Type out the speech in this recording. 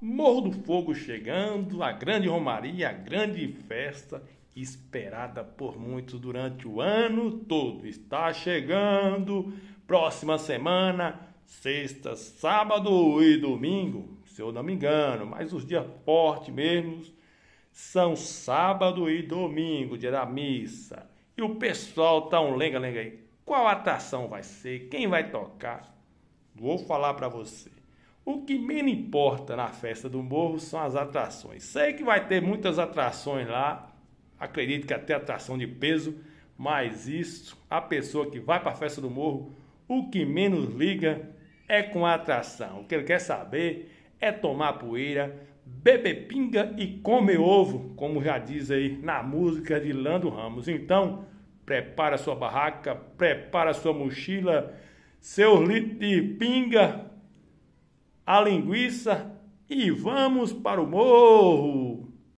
Morro do Fogo chegando, a grande romaria, a grande festa esperada por muitos durante o ano todo está chegando. Próxima semana, sexta, sábado e domingo, se eu não me engano, mas os dias fortes mesmo são sábado e domingo, dia da missa. E o pessoal tá um lenga-lenga aí. Qual atração vai ser? Quem vai tocar? Vou falar para você. O que menos importa na festa do morro são as atrações. Sei que vai ter muitas atrações lá, acredito que até atração de peso, mas isso, a pessoa que vai para a festa do morro, o que menos liga é com a atração. O que ele quer saber é tomar poeira, beber pinga e comer ovo, como já diz aí na música de Lando Ramos. Então, prepara sua barraca, prepara sua mochila, seu litro de pinga, a linguiça e vamos para o morro.